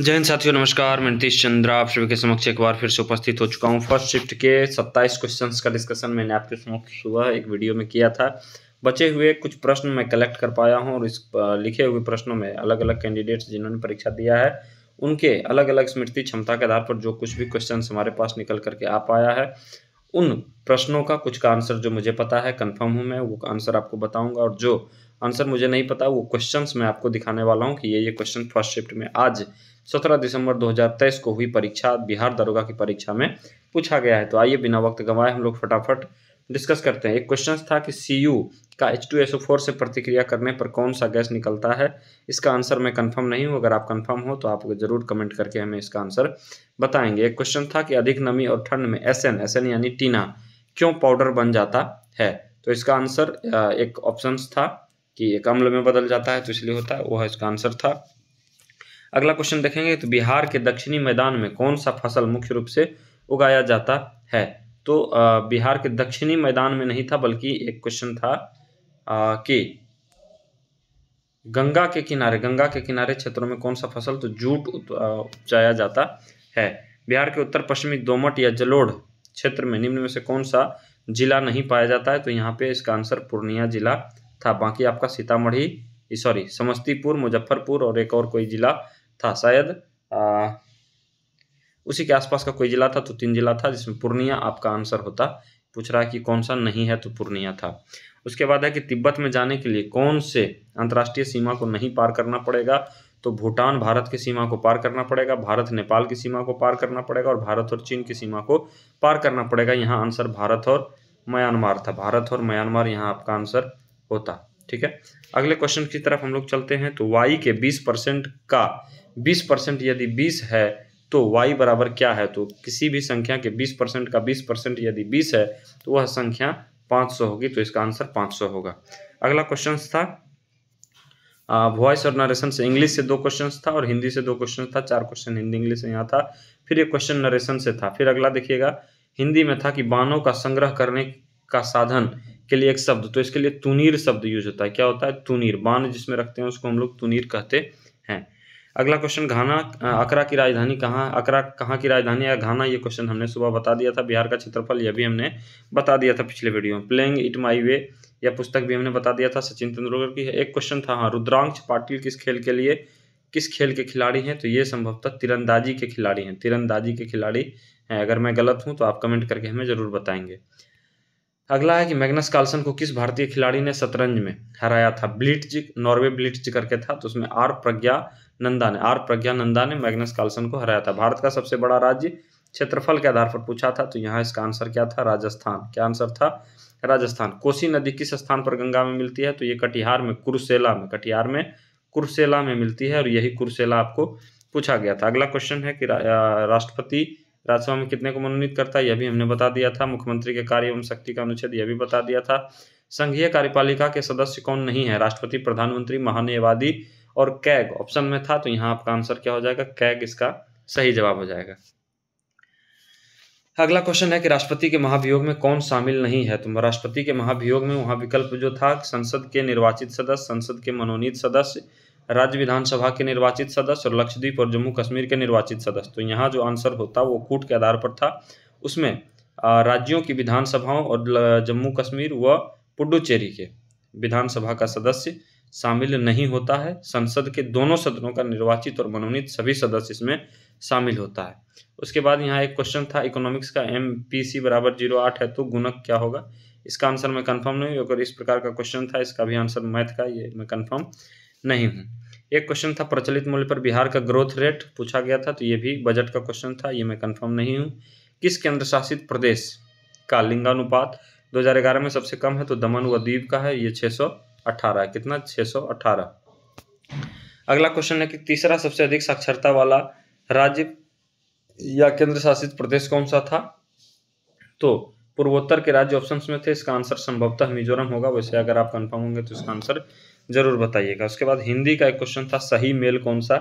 जय हिंद साथियों नमस्कार मैं नीतीश चंद्र आप सभी के समक्ष एक बार फिर से उपस्थित हो चुका हूं फर्स्ट शिफ्ट के 27 क्वेश्चंस का डिस्कशन मैंने आपके समक्ष सुबह एक वीडियो में किया था बचे हुए कुछ प्रश्न मैं कलेक्ट कर पाया हूं और इस लिखे हुए प्रश्नों में अलग अलग कैंडिडेट्स जिन्होंने परीक्षा दिया है उनके अलग अलग स्मृति क्षमता के आधार पर जो कुछ भी क्वेश्चन हमारे पास निकल करके आ पाया है उन प्रश्नों का कुछ का आंसर जो मुझे पता है कन्फर्म हूँ मैं वो आंसर आपको बताऊँगा और जो आंसर मुझे नहीं पता वो क्वेश्चन मैं आपको दिखाने वाला हूँ कि ये ये क्वेश्चन फर्स्ट शिफ्ट में आज सत्रह दिसंबर 2023 को हुई परीक्षा बिहार दरोगा की परीक्षा में पूछा गया है तो आइए बिना वक्त गंवाए हम लोग फटाफट डिस्कस करते हैं एक क्वेश्चन था कि सी का एच टू एस फोर से प्रतिक्रिया करने पर कौन सा गैस निकलता है इसका आंसर मैं कंफर्म नहीं हूँ अगर आप कंफर्म हो तो आप जरूर कमेंट करके हमें इसका आंसर बताएंगे एक क्वेश्चन था कि अधिक नमी और ठंड में एस एन एस एन यानी टीना क्यों पाउडर बन जाता है तो इसका आंसर एक ऑप्शन था कि एक अम्ल में बदल जाता है तो इसलिए होता है वह इसका आंसर था अगला क्वेश्चन देखेंगे तो बिहार के दक्षिणी मैदान में कौन सा फसल मुख्य रूप से उगाया जाता है तो बिहार के दक्षिणी मैदान में नहीं था बल्कि एक क्वेश्चन था कि गंगा के किनारे गंगा के किनारे क्षेत्रों में कौन सा फसल तो जूट उपजाया जाता है बिहार के उत्तर पश्चिमी दोमट या जलोढ़ क्षेत्र में निम्न में से कौन सा जिला नहीं पाया जाता है तो यहाँ पे इसका आंसर पूर्णिया जिला था बाकी आपका सीतामढ़ी सॉरी समस्तीपुर मुजफ्फरपुर और एक और कोई जिला था शायद उसी के आसपास का कोई जिला था तो तीन जिला था जिसमें पूर्णिया आपका आंसर होता पूछ रहा है कि कौन सा नहीं है तो पूर्णिया था उसके बाद है कि तिब्बत में जाने के लिए कौन से अंतर्राष्ट्रीय सीमा को नहीं पार करना पड़ेगा तो भूटान भारत की सीमा को पार करना पड़ेगा भारत नेपाल की सीमा को पार करना पड़ेगा और भारत और चीन की सीमा को पार करना पड़ेगा यहाँ आंसर भारत और म्यांमार था भारत और म्यांमार यहाँ आपका आंसर होता ठीक है अगले क्वेश्चन की तरफ हम लोग चलते हैं तो वाई के बीस परसेंट का बीस परसेंट यदि बीस है तो वाई बराबर क्या है तो किसी भी संख्या के बीस परसेंट का बीस परसेंट यदि बीस है तो वह संख्या पाँच सौ होगी तो इसका आंसर पाँच सौ होगा अगला क्वेश्चन था वॉइस और नरेशन से इंग्लिश से दो क्वेश्चन था और हिंदी से दो क्वेश्चन था चार क्वेश्चन हिंदी इंग्लिश से यहाँ था फिर एक क्वेश्चन नरेशन से था फिर अगला देखिएगा हिंदी में था कि बाणों का संग्रह करने का साधन के लिए एक शब्द तो इसके लिए तुनीर शब्द यूज होता है क्या होता है तुनीर बांध जिसमें रखते हैं उसको हम लोग तुनीर कहते हैं अगला क्वेश्चन घाना अकरा की राजधानी कहाँ अकरा कहाँ की राजधानी है घाना ये क्वेश्चन हमने सुबह बता दिया था बिहार का क्षेत्रफल यह भी हमने बता दिया था पिछले वीडियो में प्लेइंग इट माई वे यह पुस्तक भी हमने बता दिया था सचिन तेंदुलकर की एक क्वेश्चन था हाँ रुद्रांक्ष पाटिल किस खेल के लिए किस खेल के खिलाड़ी हैं तो ये संभवतः तीरंदाजी के खिलाड़ी हैं तीरंदाजी के खिलाड़ी हैं अगर मैं गलत हूँ तो आप कमेंट करके हमें ज़रूर बताएंगे अगला है कि मैग्नस कार्लसन को किस भारतीय खिलाड़ी ने शतरंज में हराया था ब्लिट्ज नॉर्वे ब्लिट्ज करके था तो उसमें आर प्रज्ञा नंदा ने आर प्रज्ञा नंदा ने मैग्नस कार्लसन को हराया था भारत का सबसे बड़ा राज्य क्षेत्रफल के आधार पर पूछा था तो यहाँ इसका आंसर क्या था राजस्थान क्या आंसर था राजस्थान कोसी नदी किस स्थान पर गंगा में मिलती है तो ये कटिहार में कुरुसेला में कटिहार में कुरसेला में मिलती है और यही कुरसेला आपको पूछा गया था अगला क्वेश्चन है कि राष्ट्रपति राज्यसभा में कितने को मनोनीत करता है यह भी हमने बता दिया था मुख्यमंत्री के कार्य एवं शक्ति का अनुच्छेद यह भी बता दिया था संघीय कार्यपालिका के सदस्य कौन नहीं है राष्ट्रपति प्रधानमंत्री महान्यवादी और कैग ऑप्शन में था तो यहाँ आपका आंसर क्या हो जाएगा कैग इसका सही जवाब हो जाएगा अगला क्वेश्चन है कि राष्ट्रपति के महाभियोग में कौन शामिल नहीं है तो राष्ट्रपति के महाभियोग में वहां विकल्प जो था संसद के निर्वाचित सदस्य संसद के मनोनीत सदस्य राज्य विधानसभा के निर्वाचित सदस्य और लक्षद्वीप और जम्मू कश्मीर के निर्वाचित सदस्य तो यहाँ जो आंसर होता वो कूट के आधार पर था उसमें राज्यों की विधानसभाओं और जम्मू कश्मीर व पुडुचेरी के विधानसभा का सदस्य शामिल नहीं होता है संसद के दोनों सदनों का निर्वाचित और मनोनीत सभी सदस्य इसमें शामिल होता है उसके बाद यहाँ एक क्वेश्चन था इकोनॉमिक्स का एम पी सी बराबर जीरो आठ है तो गुणक क्या होगा इसका आंसर मैं कंफर्म नहीं अगर इस प्रकार का क्वेश्चन था इसका भी आंसर मैथ का ये मैं कंफर्म नहीं हूँ एक क्वेश्चन था प्रचलित मूल्य पर बिहार का ग्रोथ रेट पूछा गया था तो ये भी बजट का क्वेश्चन था ये मैं कंफर्म नहीं हूँ किस केंद्र शासित प्रदेश का लिंगानुपात 2011 में सबसे कम है तो दमन व द्वीप का है ये 618 है कितना 618 अगला क्वेश्चन है कि तीसरा सबसे अधिक साक्षरता वाला राज्य या केंद्र शासित प्रदेश कौन सा था तो पूर्वोत्तर के राज्य ऑप्शंस में थे इसका आंसर संभवतः मिजोरम होगा वैसे अगर आप कन्फर्म होंगे तो इसका आंसर ज़रूर बताइएगा उसके बाद हिंदी का एक क्वेश्चन था सही मेल कौन सा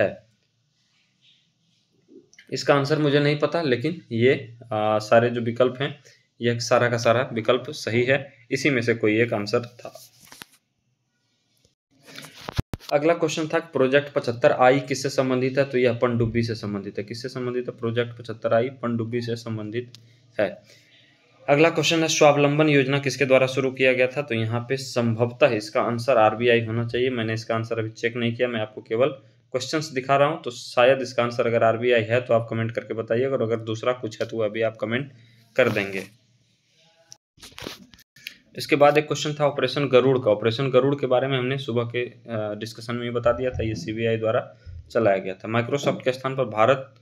है इसका आंसर मुझे नहीं पता लेकिन ये आ, सारे जो विकल्प हैं यह सारा का सारा विकल्प सही है इसी में से कोई एक आंसर था अगला क्वेश्चन था प्रोजेक्ट पचहत्तर आई किससे संबंधित है तो यह पनडुब्बी से संबंधित है किससे संबंधित है प्रोजेक्ट पचहत्तर आई पनडुब्बी से संबंधित है अगला क्वेश्चन है स्वावलंबन योजना किसके द्वारा शुरू किया गया था तो यहाँ पे संभवतः इसका आंसर आरबीआई होना चाहिए मैंने इसका आंसर अभी चेक नहीं किया मैं आपको केवल क्वेश्चंस दिखा रहा हूँ तो शायद इसका आंसर अगर आरबीआई है तो आप कमेंट करके बताइए और अगर दूसरा कुछ है तो अभी आप कमेंट कर देंगे इसके बाद एक क्वेश्चन था ऑपरेशन गरुड़ का ऑपरेशन गरुड़ के बारे में हमने सुबह के डिस्कशन में बता दिया था ये सीबीआई द्वारा चलाया गया था माइक्रोसॉफ्ट के स्थान पर भारत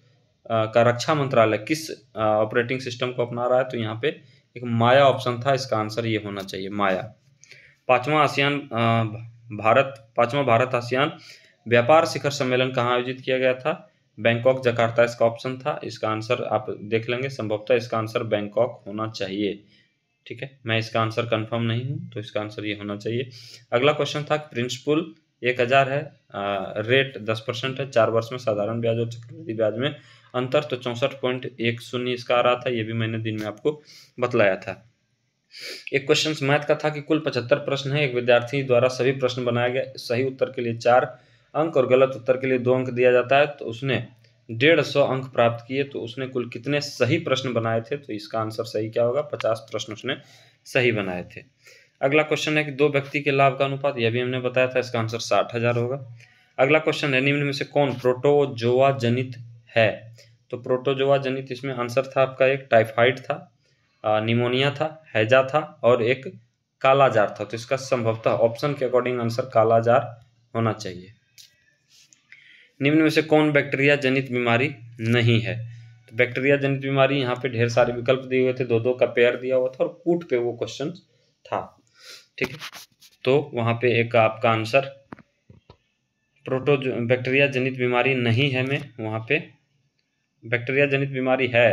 का रक्षा मंत्रालय किस ऑपरेटिंग सिस्टम को अपना रहा है तो यहाँ पे एक माया ऑप्शन था इसका आंसर ये होना चाहिए माया पांचवा आसियान भारत पांचवा भारत आसियान व्यापार शिखर सम्मेलन कहाँ आयोजित किया गया था बैंकॉक जकार्ता इसका ऑप्शन था इसका आंसर आप देख लेंगे संभवतः इसका आंसर बैंकॉक होना चाहिए ठीक है मैं इसका आंसर कंफर्म नहीं हूँ तो इसका आंसर ये होना चाहिए अगला क्वेश्चन था प्रिंसिपल एक हज़ार है आ, रेट दस परसेंट है चार वर्ष में साधारण ब्याज और चक्रवृद्धि ब्याज में अंतर तो चौसठ पॉइंट एक शून्य इसका आ रहा था ये भी मैंने दिन में आपको बतलाया था एक क्वेश्चन मैथ का था कि कुल पचहत्तर प्रश्न है एक विद्यार्थी द्वारा सभी प्रश्न बनाया गया सही उत्तर के लिए चार अंक और गलत उत्तर के लिए दो अंक दिया जाता है तो उसने डेढ़ सौ अंक प्राप्त किए तो उसने कुल कितने सही प्रश्न बनाए थे तो इसका आंसर सही क्या होगा पचास प्रश्न उसने सही बनाए थे अगला क्वेश्चन है कि दो व्यक्ति के लाभ का अनुपात यह भी हमने बताया था इसका आंसर साठ हजार होगा अगला क्वेश्चन है निम्न में से कौन प्रोटोजोआ जनित है तो प्रोटोजोआ जनित इसमें आंसर था आपका एक टाइफाइड था निमोनिया था हैजा था और एक कालाजार था तो इसका संभवतः ऑप्शन के अकॉर्डिंग आंसर कालाजार होना चाहिए निम्न में से कौन बैक्टीरिया जनित बीमारी नहीं है तो बैक्टीरिया जनित बीमारी यहाँ पे ढेर सारे विकल्प दिए हुए थे दो दो का पेयर दिया हुआ था और कूट पे वो क्वेश्चन था ठीक है तो वहां पे एक आपका आंसर प्रोटो बैक्टीरिया जनित बीमारी नहीं है मैं वहां पे बैक्टीरिया जनित बीमारी है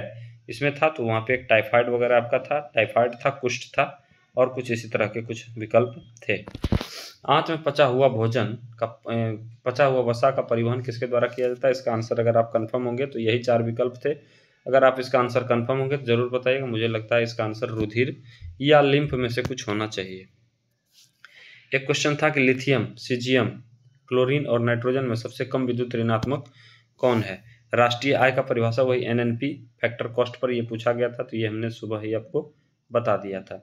इसमें था तो वहाँ पे एक टाइफाइड वगैरह आपका था टाइफाइड था कुष्ठ था और कुछ इसी तरह के कुछ विकल्प थे आँच में पचा हुआ भोजन का पचा हुआ वसा का परिवहन किसके द्वारा किया जाता है इसका आंसर अगर आप कन्फर्म होंगे तो यही चार विकल्प थे अगर आप इसका आंसर कन्फर्म होंगे तो जरूर बताइएगा मुझे लगता है इसका आंसर रुधिर या लिम्फ में से कुछ होना चाहिए एक क्वेश्चन था कि लिथियम सीजियम क्लोरीन और नाइट्रोजन में सबसे कम विद्युत ऋणात्मक कौन है राष्ट्रीय आय का परिभाषा वही एनएनपी फैक्टर कॉस्ट पर यह पूछा गया था तो ये हमने सुबह ही आपको बता दिया था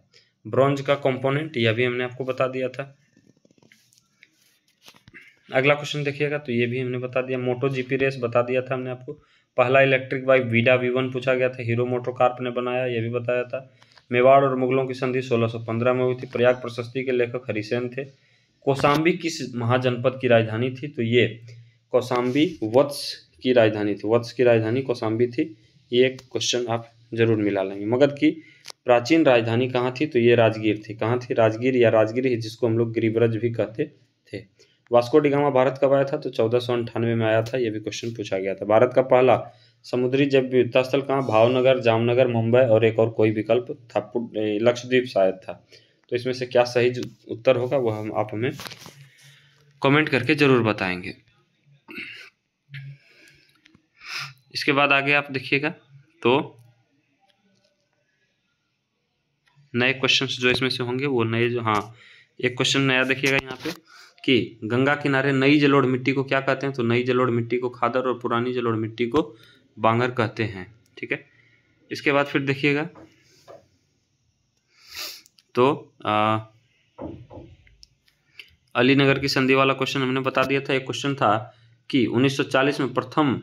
ब्रॉन्ज का कंपोनेंट यह भी हमने आपको बता दिया था अगला क्वेश्चन देखिएगा तो ये भी हमने बता दिया मोटो जीपी रेस बता दिया था हमने आपको पहला electric bike Vida V one पूछा गया था हीरो मोटो कार्प ने बनाया यह भी बताया था मेवाड़ और मुगलों की संधि 1615 में हुई थी प्रयाग प्रशस्ति के लेखक हरिसेन थे कौशाम्बी किस महाजनपद की राजधानी थी तो ये कौशाम्बी वत्स की राजधानी थी वत्स की राजधानी कौशाम्बी थी ये एक क्वेश्चन आप जरूर मिला लेंगे मगध की प्राचीन राजधानी कहाँ थी तो ये राजगीर थी कहाँ थी राजगीर या राजगीर जिसको हम लोग गिरिब्रज भी कहते थे वास्को डिगामा भारत कब आया था तो चौदह में आया था यह भी क्वेश्चन पूछा गया था भारत का पहला समुद्री जब विविधता स्थल कहाँ भावनगर जामनगर मुंबई और एक और कोई विकल्प था लक्षद्वीप शायद था तो इसमें से क्या सही उत्तर होगा वह हम आप हमें कमेंट करके ज़रूर बताएंगे इसके बाद आगे आप देखिएगा तो नए क्वेश्चंस जो इसमें से होंगे वो नए जो हाँ एक क्वेश्चन नया देखिएगा यहाँ पे कि गंगा किनारे नई जलोढ़ मिट्टी को क्या कहते हैं तो नई जलोढ़ मिट्टी को खादर और पुरानी जलोढ़ मिट्टी को बांगर कहते हैं ठीक है इसके बाद फिर देखिएगा तो आ, अलीनगर की संधि वाला क्वेश्चन हमने बता दिया था एक क्वेश्चन था कि 1940 में प्रथम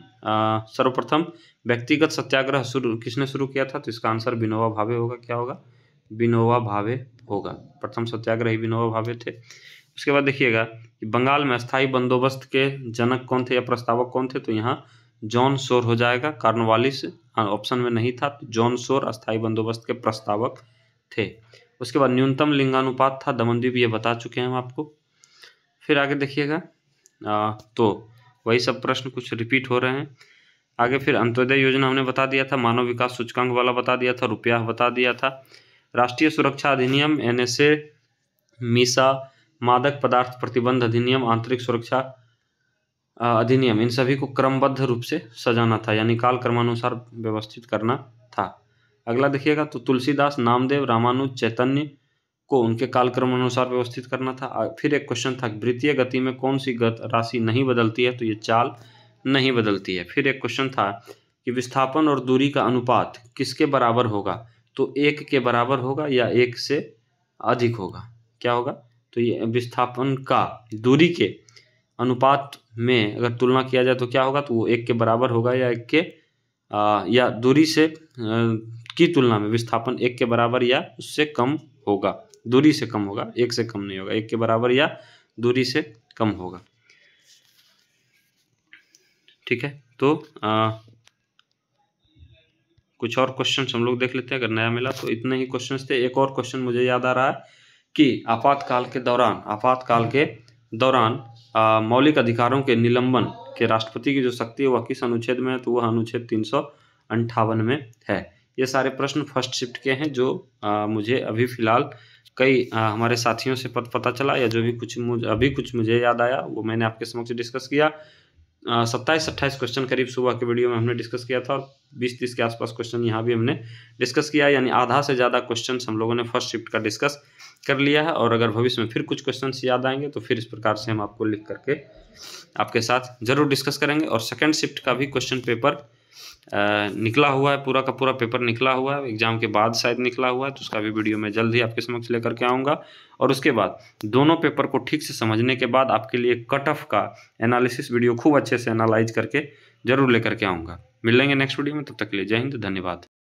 सर्वप्रथम व्यक्तिगत सत्याग्रह शुरू किसने शुरू किया था तो इसका आंसर विनोबा भावे होगा क्या होगा विनोबा भावे होगा प्रथम सत्याग्रह विनोबा भावे थे उसके बाद देखिएगा कि बंगाल में स्थायी बंदोबस्त के जनक कौन थे या प्रस्तावक कौन थे तो यहाँ जॉन शोर हो जाएगा कार्नवालिस ऑप्शन में नहीं था तो जॉन शोर अस्थायी बंदोबस्त के प्रस्तावक थे उसके बाद न्यूनतम लिंगानुपात था दमनदीप ये बता चुके हैं हम आपको फिर आगे देखिएगा तो वही सब प्रश्न कुछ रिपीट हो रहे हैं आगे फिर अंत्योदय योजना हमने बता दिया था मानव विकास सूचकांक वाला बता दिया था रुपया बता दिया था राष्ट्रीय सुरक्षा अधिनियम एन मीसा मादक पदार्थ प्रतिबंध अधिनियम आंतरिक सुरक्षा अधिनियम इन सभी को क्रमबद्ध रूप से सजाना था यानी काल क्रमानुसार व्यवस्थित करना था अगला देखिएगा तो तुलसीदास नामदेव रामानुज चैतन्य को उनके कालक्रम अनुसार व्यवस्थित करना था फिर एक क्वेश्चन था वृत्तीय गति में कौन सी गत राशि नहीं बदलती है तो ये चाल नहीं बदलती है फिर एक क्वेश्चन था कि विस्थापन और दूरी का अनुपात किसके बराबर होगा तो एक के बराबर होगा या एक से अधिक होगा क्या होगा तो ये विस्थापन का दूरी के अनुपात में अगर तुलना किया जाए तो क्या होगा तो वो एक के बराबर होगा या एक के आ, या दूरी से आ, की तुलना में विस्थापन एक के बराबर या उससे कम होगा दूरी से कम होगा एक से कम नहीं होगा एक के बराबर या दूरी से कम होगा ठीक है तो आ, कुछ और क्वेश्चन हम लोग देख लेते हैं अगर नया मिला तो इतने ही क्वेश्चन थे एक और क्वेश्चन मुझे याद आ रहा है कि आपातकाल के दौरान आपातकाल के दौरान मौलिक अधिकारों के निलंबन के राष्ट्रपति की जो शक्ति है वह किस अनुच्छेद में है तो वह अनुच्छेद तीन सौ अंठावन में है ये सारे प्रश्न फर्स्ट शिफ्ट के हैं जो आ, मुझे अभी फिलहाल कई हमारे साथियों से पत, पता चला या जो भी कुछ मुझे अभी कुछ मुझे याद आया वो मैंने आपके समक्ष डिस्कस किया सत्ताईस अट्ठाईस क्वेश्चन करीब सुबह के वीडियो में हमने डिस्कस किया था और बीस तीस के आसपास क्वेश्चन यहाँ भी हमने डिस्कस किया यानी आधा से ज़्यादा क्वेश्चन हम लोगों ने फर्स्ट शिफ्ट का डिस्कस कर लिया है और अगर भविष्य में फिर कुछ क्वेश्चन याद आएंगे तो फिर इस प्रकार से हम आपको लिख करके आपके साथ जरूर डिस्कस करेंगे और सेकेंड शिफ्ट का भी क्वेश्चन पेपर निकला हुआ है पूरा का पूरा पेपर निकला हुआ है एग्ज़ाम के बाद शायद निकला हुआ है तो उसका भी वीडियो मैं जल्द ही आपके समक्ष लेकर के आऊँगा और उसके बाद दोनों पेपर को ठीक से समझने के बाद आपके लिए कट ऑफ का एनालिसिस वीडियो खूब अच्छे से एनालाइज करके जरूर लेकर के आऊँगा मिलेंगे नेक्स्ट वीडियो में तब तक के लिए जय हिंद धन्यवाद